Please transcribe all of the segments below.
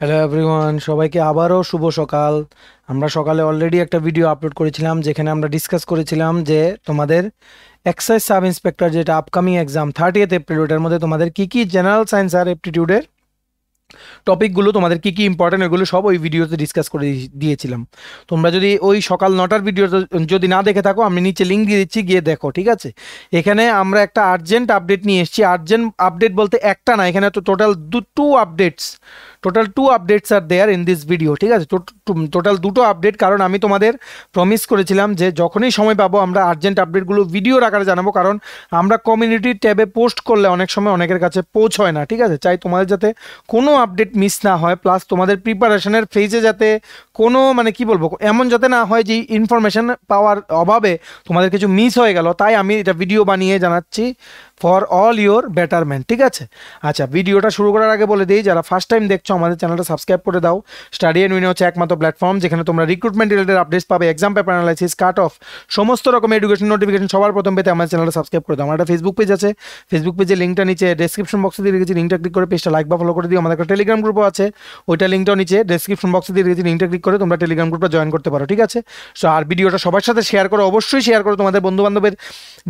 hello everyone সবাইকে আবারও শুভ সকাল আমরা সকালে অলরেডি একটা ভিডিও আপলোড করেছিলাম যেখানে আমরা ডিসকাস করেছিলাম যে তোমাদের এক্সাইজ সাব ইন্সপেক্টর যেটা আপকামিং এক্সাম থার্টিয়েথ এপ্রিল ওটার মধ্যে তোমাদের কী কী জেনারেল সায়েন্স আর অ্যাপটিটিউডের টপিকগুলো তোমাদের কী কী ইম্পর্টেন্ট ওইগুলো সব ওই ভিডিওতে ডিসকাস করে দিয়েছিলাম তোমরা যদি ওই সকাল নটার ভিডিও যদি না দেখে থাকো আমি নিচে লিঙ্ক দিয়ে দিচ্ছি গিয়ে দেখো ঠিক আছে এখানে আমরা একটা আর্জেন্ট আপডেট নিয়ে এসেছি আর্জেন্ট আপডেট বলতে একটা না এখানে তো টোটাল দু two updates total two updates আর দেয়ার ইন দিস ভিডিও ঠিক আছে টোটাল দুটো আপডেট কারণ আমি তোমাদের প্রমিস করেছিলাম যে যখনই সময় পাবো আমরা আর্জেন্ট আপডেটগুলো ভিডিওর আকারে জানাবো কারণ আমরা কমিউনিটি ট্যাবে পোস্ট করলে অনেক সময় অনেকের কাছে পৌঁছয় না ঠিক আছে চাই তোমাদের যাতে কোনো আপডেট মিস না হয় প্লাস তোমাদের প্রিপারেশনের ফেজে যাতে কোনো মানে কি বলবো এমন যাতে না হয় যে ইনফরমেশান পাওয়ার অভাবে তোমাদের কিছু মিস হয়ে গেল তাই আমি এটা ভিডিও বানিয়ে জানাচ্ছি ফর অল ইউর বেটারমেন্ট ঠিক আছে আচ্ছা ভিডিওটা শুরু করার আগে বলে দিই যারা ফার্স্ট টাইম দেখছো আমাদের চ্যানেলটা সাবস্ক্রাইব করে দাও স্টাডি অ্যান্ড উইন হচ্ছে একমাত্র প্ল্যাটফর্ম যেখানে তোমরা রিক্রুটমেন্ট রিলেটেড আপডেটস পাবে exam paper analysis cut off সমস্ত রকম এডুকেশন নোটিফিকেশন সবার প্রথম পেতে আমাদের চ্যানেলটা সাবস্ক্রাইব করে দাও আমার একটা ফেসবুক পেজ আছে ফেসবুক পেজে লিঙ্কটা নিচে ডেসক্রিপশন বক্সে দিয়ে রেখেছি লিঙ্কটা ক্লিক করে পেজটা লাইক বা ফলো করে দিও আমাদের একটা টেলিগ্রাম গ্রুপও আছে ওইটা লিঙ্কটাও নিচে ডেসক্রিপশন বক্সে দিয়ে রেখেছি লিঙ্কটা ক্লিক করে তোমরা টেলিগ্রাম গ্রুপটা জয়েন করতে পারো ঠিক আছে সো আর ভিডিওটা সবার সাথে শেয়ার করো অবশ্যই শেয়ার করো তোমাদের বন্ধুবান্ধবের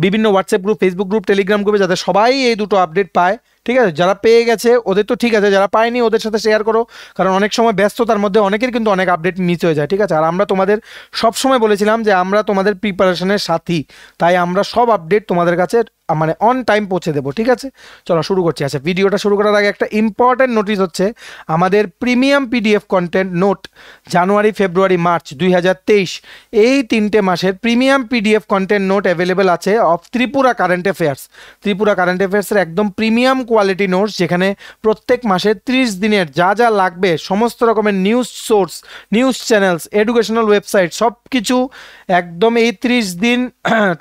বিভিন্ন WhatsApp group Facebook group Telegram গ্রুপে যাতে সবাই এই দুটো আপডেট পায় ঠিক আছে যারা পেয়ে গেছে ওদের তো ঠিক আছে যারা পায়নি ওদের সাথে শেয়ার করো কারণ অনেক সময় ব্যস্ততার মধ্যে অনেকের কিন্তু অনেক আপডেট মিস হয়ে যায় ঠিক আছে আর আমরা তোমাদের সব সময় বলেছিলাম যে আমরা তোমাদের প্রিপারেশনের সাথী তাই আমরা সব আপডেট তোমাদের কাছে মানে অন টাইম পৌঁছে দেবো ঠিক আছে চলো শুরু করছি আচ্ছা ভিডিওটা শুরু করার আগে একটা ইম্পর্ট্যান্ট নোটিস হচ্ছে আমাদের premium PDF content note January February March দুই এই তিনটে মাসের premium PDF content note available আছে of Tripura current affairs Tripura current অ্যাফেয়ার্সের একদম প্রিমিয়াম কোয়ালিটি নোটস যেখানে প্রত্যেক মাসে 30 দিনের যা যা লাগবে সমস্ত রকমের news source news channels educational website সব কিছু একদম এই 30 দিন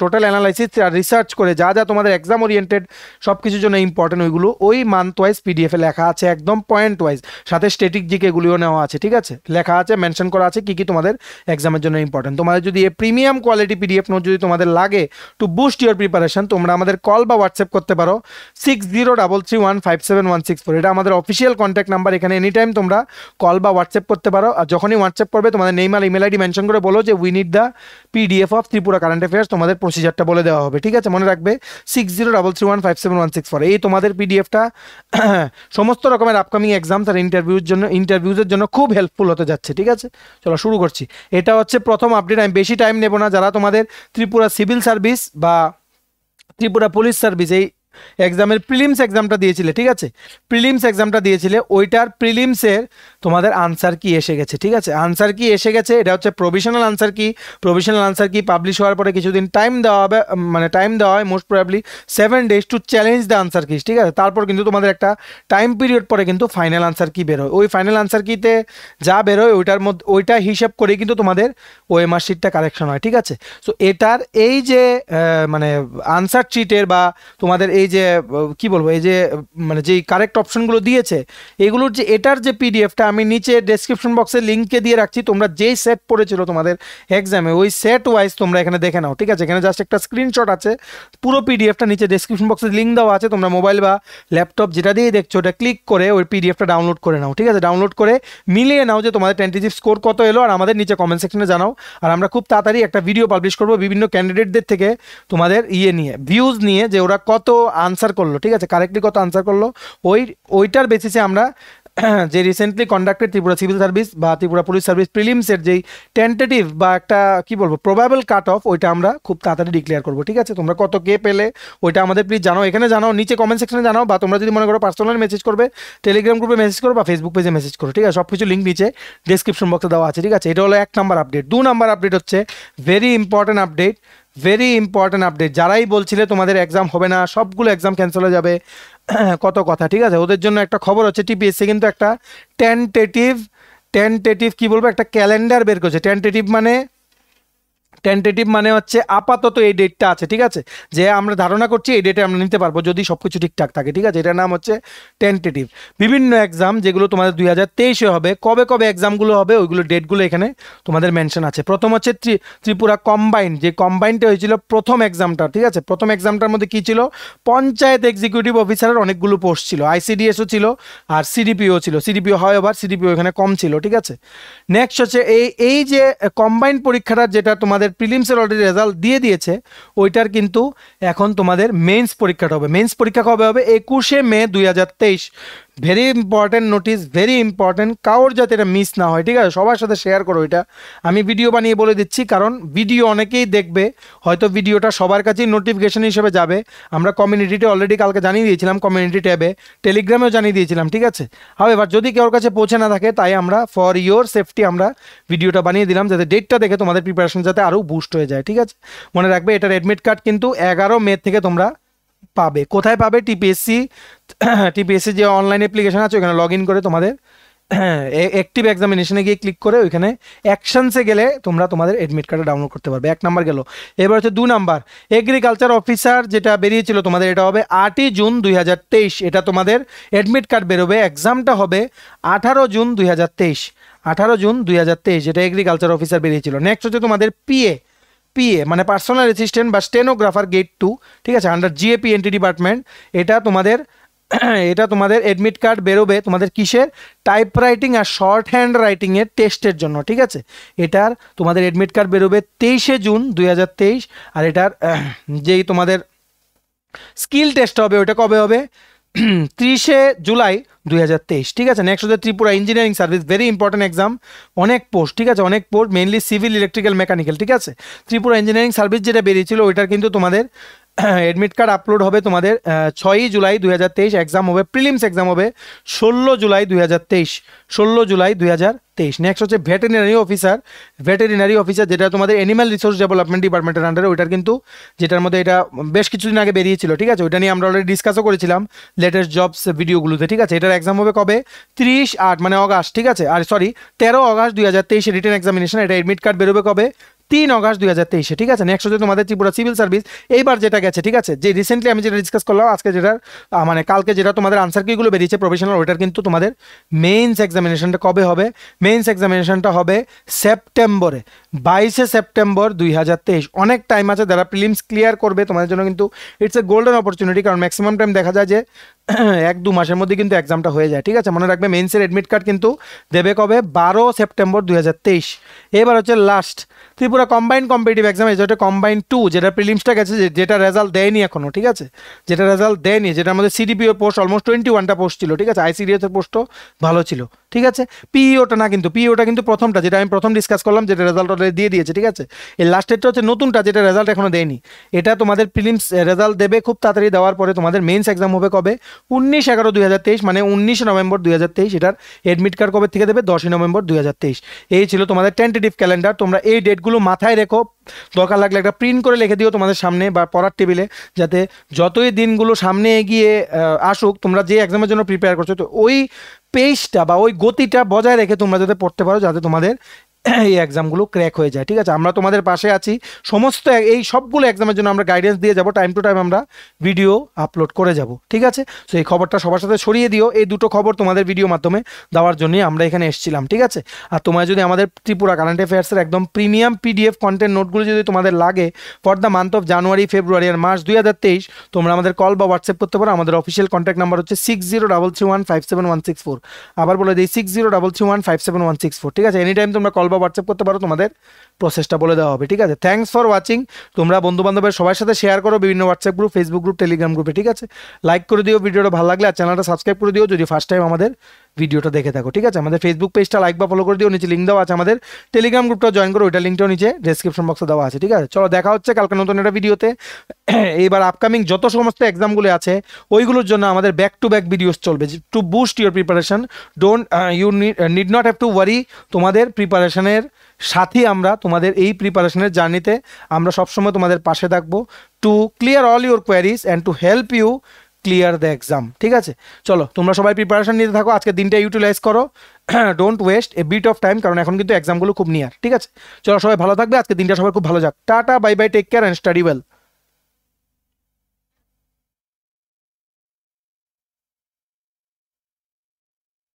টোটাল অ্যানালাইসিস রিসার্চ করে যা যা তোমাদের এক্সাম ওরিয়েন্টেড সব কিছুর জন্য ইম্পর্টেন্ট ওইগুলো ওই মান্থ ওয়াইজ পিডিএফে লেখা আছে একদম পয়েন্ট ওয়াইজ সাথে স্টেটিক জিকে এগুলিও নেওয়া আছে ঠিক আছে লেখা আছে মেনশন করা আছে কী কী তোমাদের এক্সামের জন্য ইম্পর্টেন্ট তোমাদের যদি এ প্রিমিয়াম কোয়ালিটি পিডিএফ নোট যদি তোমাদের লাগে টু বুস্ট ইউর প্রিপারেশন তোমরা আমাদের কল বা হোয়াটসঅ্যাপ করতে পারো six zero double three one five seven one six four এটা আমাদের অফিসিয়াল কন্ট্যাক্ট নাম্বার এখানে এনি টাইম তোমরা কল বা হোয়াটসঅ্যাপ করতে পারো আর যখনই হোয়াটসঅ্যাপ করবে তোমাদের নেইমাল ইমেল আইডি মেনশন করে বলো যে we need the PDF of Tripura current affairs তোমাদের প্রসিজারটা বলে দেওয়া হবে ঠিক আছে মনে রাখবে six zero double three one five seven one six four এই তোমাদের পিডিএফটা সমস্ত রকমের আপকামিং এক্সামস আর ইন্টারভিউর জন্য ইন্টারভিউজের জন্য খুব হেল্পফুল হতে যাচ্ছে ঠিক আছে চলো শুরু করছি এটা হচ্ছে প্রথম আপডেট আমি বেশি টাইম নেব না যারা তোমাদের ত্রিপুরা সিভিল সার্ভিস বা ত্রিপুরা পুলিশ সার্ভিস এই এক্সামের প্রিলিমস এক্সামটা দিয়েছিলে ঠিক আছে প্রিলিমস এক্সামটা দিয়েছিলে ওইটার প্রিলিমসের তোমাদের আনসার কি এসে গেছে ঠিক আছে আনসার কি এসে গেছে এটা হচ্ছে provisional answer key provisional answer key publish হওয়ার পরে কিছুদিন টাইম দেওয়া হবে মানে টাইম দেওয়া হয় most probably seven days to challenge the answer key ঠিক আছে তারপর কিন্তু তোমাদের একটা টাইম পিরিয়ড পরে কিন্তু ফাইনাল আনসার কি বেরোয় ওই ফাইনাল আনসার কিতে যা বেরোয় ওইটার মধ্যে ওইটা হিসেব করে কিন্তু তোমাদের ওএমআর মার্কশিটটা কালেকশন হয় ঠিক আছে সো এটার এই যে মানে আনসার চিটের বা তোমাদের এই এই যে কি বলবো এই যে মানে যেই কারেক্ট অপশনগুলো দিয়েছে এগুলোর যে এটার যে পিডিএফটা আমি নিচে ডেসক্রিপশন বক্সে লিঙ্কে দিয়ে রাখছি তোমরা যেই সেট পড়েছিল তোমাদের এক্সামে ওই সেট ওয়াইজ তোমরা এখানে দেখে নাও ঠিক আছে এখানে জাস্ট একটা স্ক্রিনশট আছে পুরো পিডিএফটা নিচে ডেসক্রিপশন বক্সে লিঙ্ক দেওয়া আছে তোমরা মোবাইল বা ল্যাপটপ যেটা দিয়ে দেখছো ওটা ক্লিক করে ওই পিডিএফটা ডাউনলোড করে নাও ঠিক আছে ডাউনলোড করে মিলিয়ে নাও যে তোমাদের টেন্টেটিভ স্কোর কত এলো আর আমাদের নিচে কমেন্ট সেকশনে জানাও আর আমরা খুব তাড়াতাড়ি একটা ভিডিও পাবলিশ করবো বিভিন্ন ক্যান্ডিডেটদের থেকে তোমাদের ইয়ে নিয়ে ভিউজ নিয়ে যে ওরা কত আনসার করলো ঠিক আছে কারেক্টলি কত আনসার করলো ওই ওইটার বেসিসে আমরা যে recently conducted Tripura civil service বা ত্রিপুরা পুলিশ সার্ভিস প্রিলিমসের যেই টেন্টেটিভ বা একটা কি বলবো প্রবাবল কাট অফ ওইটা আমরা খুব তাড়াতাড়ি ডিক্লেয়ার করবো ঠিক আছে তোমরা কত কে পেলে ওইটা আমাদের প্লিজ জানাও এখানে জানাও নিচে কমেন্ট সেকশনে জানাও বা তোমরা যদি মনে করো পার্সোনাল মেসেজ করবে টেলিগ্রাম গ্রুপে মেসেজ করো বা ফেসবুক পেজে মেসেজ করো ঠিক আছে সব কিছু লিঙ্ক নিচে ডিসক্রিপশন বক্সে দেওয়া আছে ঠিক আছে এটা হলো এক নাম্বার আপডেট দু নাম্বার আপডেট হচ্ছে very important update very important update যারাই বলছিলে তোমাদের এক্সাম হবে না সবগুলো এক্সাম ক্যান্সেল হয়ে যাবে কত কথা ঠিক আছে ওদের জন্য একটা খবর হচ্ছে টিপিএসসি কিন্তু একটা টেন্টেটিভ টেন্টেটিভ কী বলবো একটা ক্যালেন্ডার বের করছে টেন্টেটিভ মানে টেন্টেটিভ মানে হচ্ছে আপাতত এই ডেটটা আছে ঠিক আছে যে আমরা ধারণা করছি এই ডেটে আমরা নিতে পারবো যদি সব কিছু ঠিকঠাক থাকে ঠিক আছে এটার নাম হচ্ছে টেন্টেটিভ বিভিন্ন এক্সাম যেগুলো তোমাদের দুই হাজার তেইশে হবে কবে কবে এক্সামগুলো হবে ওইগুলো ডেটগুলো এখানে তোমাদের মেনশন আছে প্রথম হচ্ছে ত্রিপুরা কম্বাইন্ড যে কম্বাইনটা হয়েছিল প্রথম এক্সামটা ঠিক আছে প্রথম এক্সামটার মধ্যে কী ছিল পঞ্চায়েত এক্সিকিউটিভ অফিসারের অনেকগুলো পোস্ট ছিল আইসিডিএসও ছিল আর সিডিপিও ছিল সিডিপিও হয় আবার সিডিপিও এখানে কম ছিল ঠিক আছে নেক্সট হচ্ছে এই এই যে কম্বাইন্ড পরীক্ষাটা যেটা তোমাদের প্রিলিমসের অলরেডি রেজাল্ট দিয়ে দিয়েছে ওইটার কিন্তু এখন তোমাদের মেন্স পরীক্ষাটা হবে মেন্স পরীক্ষা কবে হবে একুশে মে দুই very important notice very important কারোর যাতে এটা মিস না হয় ঠিক আছে সবার সাথে শেয়ার করো এটা আমি ভিডিও বানিয়ে বলে দিচ্ছি কারণ ভিডিও অনেকেই দেখবে হয়তো ভিডিওটা সবার কাছেই নোটিফিকেশন হিসেবে যাবে আমরা কমিউনিটিতে অলরেডি কালকে জানিয়ে দিয়েছিলাম কমিউনিটি ট্যাবে টেলিগ্রামেও জানিয়ে দিয়েছিলাম ঠিক আছে হাও এবার যদি কেউর কাছে পৌঁছে না থাকে তাই আমরা ফর ইয়োর সেফটি আমরা ভিডিওটা বানিয়ে দিলাম যাতে ডেটটা দেখে তোমাদের প্রিপারেশন যাতে আরও বুস্ট হয়ে যায় ঠিক আছে মনে রাখবে এটার অ্যাডমিট কার্ড কিন্তু এগারো মে থেকে তোমরা পাবে কোথায় পাবে টিপিএসসি টিপিএসসি যে অনলাইন অ্যাপ্লিকেশন আছে ওইখানে লগ করে তোমাদের অ্যাক্টিভ এক্সামিনেশনে গিয়ে ক্লিক করে ওইখানে অ্যাকশনসে গেলে তোমরা তোমাদের অ্যাডমিট কার্ডটা ডাউনলোড করতে পারবে এক নাম্বার গেল এবার হচ্ছে দু নাম্বার এগ্রিকালচার অফিসার যেটা বেরিয়েছিল তোমাদের এটা হবে আটই জুন দুই এটা তোমাদের অ্যাডমিট কার্ড বেরোবে এক্সামটা হবে আঠারো জুন দুই হাজার আঠারো জুন দুই এটা এগ্রিকালচার অফিসার বেরিয়েছিল নেক্সট হচ্ছে তোমাদের P A P personal assistant বা স্টেনোগ্রাফার গেট টু ঠিক আছে আন্ডার জিএপি এনটি ডিপার্টমেন্ট এটা তোমাদের এটা তোমাদের অ্যাডমিট কার্ড বেরোবে তোমাদের কিসের টাইপ রাইটিং আর শর্ট হ্যান্ড রাইটিংয়ের টেস্টের জন্য ঠিক আছে এটার তোমাদের অ্যাডমিট কার্ড বেরোবে তেইশে জুন দুই আর এটার যেই তোমাদের স্কিল টেস্ট হবে ওটা কবে হবে তিরিশে জুলাই দুই ঠিক আছে নেক্সট হচ্ছে Tripura engineering service very important exam অনেক পোস্ট ঠিক আছে অনেক post mainly civil electrical mechanical ঠিক আছে ত্রিপুরা ইঞ্জিনিয়ারিং সার্ভিস যেটা বেরিয়েছিল ওইটার কিন্তু তোমাদের অ্যাডমিট কার্ড আপলোড হবে তোমাদের ছয়ই জুলাই দু হাজার তেইশ এক্সাম হবে প্রিলিমস এক্সাম হবে ষোলো জুলাই দু হাজার তেইশ ষোলো জুলাই দু হাজার তেইশ নেক্সট হচ্ছে ভেটেরিনারি অফিসার ভেটেরিনারি অফিসার যেটা তোমাদের অ্যানিম্যাল রিসোর্স ডেভেলপমেন্ট ডিপার্টমেন্টের আন্ডারে ওইটার কিন্তু যেটার মধ্যে এটা বেশ কিছুদিন আগে বেরিয়েছিল ঠিক আছে ওইটা নিয়ে আমরা অলরেডি ডিসকাসও করেছিলাম লেটেস্ট জবস ভিডিওগুলোতে ঠিক আছে এটার এক্সাম হবে কবে তিরিশ আট মানে অগাস্ট ঠিক আছে আর সরি তেরো অগাস্ট দু হাজার তেইশে রিটার্ন এক্সামিনেশন এটা অ্যাডমিট কার্ড বেরোবে কবে তিন অগাস্ট দুই হাজার তেইশে ঠিক আছে নেক্সট হচ্ছে তোমাদের ত্রিপুরা সিভিল সার্ভিস এইবার যেটা গেছে ঠিক আছে যে রিসেন্টলি আমি যেটা ডিসকাস করলাম আজকে যেটা মানে কালকে যেটা তোমাদের আনসার কিগুলো বেরিয়েছে প্রফেশনাল ওইটার কিন্তু তোমাদের মেইনস এক্সামিনেশনটা কবে হবে মেইনস এক্সামিনেশনটা হবে সেপ্টেম্বরে বাইশে সেপ্টেম্বর দুই হাজার তেইশ অনেক টাইম আছে যারা প্রিলিমস ক্লিয়ার করবে তোমাদের জন্য কিন্তু ইটস এ গোল্ডেন অপরচুনিটি কারণ ম্যাক্সিমাম টাইম দেখা যায় যে এক দু মাসের মধ্যে কিন্তু এক্সামটা হয়ে যায় ঠিক আছে মনে রাখবে মেন্সের অ্যাডমিট কার্ড কিন্তু দেবে কবে বারো সেপ্টেম্বর দুই হাজার তেইশ এবার হচ্ছে last Tripura combined competitive exam যেটা কম্বাইন্ড টু যেটা প্রিলিমসটা গেছে যেটা রেজাল্ট দেয়নি এখনও ঠিক আছে যেটা রেজাল্ট দেয়নি যেটার মধ্যে সিডিপিও পোস্ট অলমোস্ট টোয়েন্টি ওয়ানটা পোস্ট ছিল ঠিক আছে আইসিডিএসের পোস্টও ভালো ছিল ঠিক আছে পিইওটা e না কিন্তু পিইওটা e কিন্তু প্রথমটা যেটা আমি প্রথম ডিসকাস করলাম যেটা রেজাল্ট অলরেডি দিয়ে দিয়েছে ঠিক আছে এই লাস্টেরটা হচ্ছে নতুনটা যেটা রেজাল্ট এখনও দেয়নি এটা তোমাদের প্রিলিমস রেজাল্ট দেবে খুব তাড়াতাড়ি দেওয়ার পরে তোমাদের মেন্স এক্সাম হবে কবে উনিশ এগারো দুই হাজার তেইশ মানে উনিশে নভেম্বর দুই হাজার তেইশ এটার এডমিট কার্ড কবে থেকে দেবে দশই নভেম্বর দুই হাজার তেইশ এই ছিল তোমাদের টেন্টেটিভ ক্যালেন্ডার তোমরা এই ডেটগুলো মাথায় রেখো দরকার লাগলে একটা প্রিন্ট করে লিখে দিও তোমাদের সামনে বা পড়ার টেবিলে যাতে যতই দিনগুলো সামনে এগিয়ে আসুক তোমরা যে এক্সামের জন্য প্রিপেয়ার করছো তো ওই পেজটা বা ওই গতিটা বজায় রেখে তোমরা যাতে পড়তে পারো যাতে তোমাদের এই এক্সামগুলো ক্র্যাক হয়ে যায় ঠিক আছে আমরা তোমাদের পাশে আছি সমস্ত এই সবগুলো এক্সামের জন্য আমরা গাইডেন্স দিয়ে যাব টাইম টু টাইম আমরা ভিডিও আপলোড করে যাব ঠিক আছে সো এই খবরটা সবার সাথে সরিয়ে দিও এই দুটো খবর তোমাদের ভিডিও মাধ্যমে দেওয়ার জন্যই আমরা এখানে এসেছিলাম ঠিক আছে আর তোমার যদি আমাদের ত্রিপুরা কারেন্ট অ্যাফেয়ার্সের একদম প্রিমিয়াম পিডিএফ কন্টেন্ট নোটগুলো যদি তোমাদের লাগে for the month of January February আর মার্চ দুই হাজার তেইশ তোমরা আমাদের কল বা হোয়াটসঅ্যাপ করতে পারো আমাদের অফিসিয়াল কন্ট্যাক্ট নাম্বার হচ্ছে six zero double three one five seven one six four আবার বলে দিই six zero double three one five seven one six four ঠিক আছে এনি টাইম তোমরা কল বা হোয়াটসঅ্যাপ করতে পারো তোমাদের প্রসেসটা বলে দেওয়া হবে ঠিক আছে থ্যাংকস ফর ওয়াচিং তোমরা বন্ধুবান্ধবের সবার সাথে শেয়ার করো বিভিন্ন WhatsApp group Facebook group Telegram গ্রুপে ঠিক আছে লাইক করে দিও ভিডিওটা ভালো লাগলে আর চ্যানেলটা সাবস্ক্রাইব করে দিও যদি ফার্স্ট টাইম আমাদের ভিডিওটা দেখে থাকো ঠিক আছে আমাদের ফেসবুক পেজটা লাইক বা ফলো করে দিও নিচে লিঙ্ক দেওয়া আছে আমাদের টেলিগ্রাম গ্রুপটা জয়েন করো ওইটা লিঙ্কটাও নিচে ডেসক্রিপশন বক্সে দেওয়া আছে ঠিক আছে চলো দেখা হচ্ছে কালকে নতুন একটা ভিডিওতে এইবার আপকামিং যত সমস্ত এক্সামগুলো আছে ওইগুলোর জন্য আমাদের ব্যাক টু ব্যাক ভিডিওস চলবে to boost your preparation don't you need not have to worry তোমাদের প্রিপারেশনের সাথী আমরা তোমাদের এই প্রিপারেশনের জার্নিতে আমরা সবসময় তোমাদের পাশে থাকবো to clear all your queries and to help you clear the exam ঠিক আছে চলো তোমরা সবাই প্রিপারেশন নিতে থাকো আজকে দিনটা ইউটিলাইজ করো don't waste a bit of time কারণ এখন কিন্তু এক্সামগুলো খুব নিয়ার ঠিক আছে চলো সবাই ভালো থাকবে আজকে দিনটা সবাই খুব ভালো যাক tata bye bye take care and study well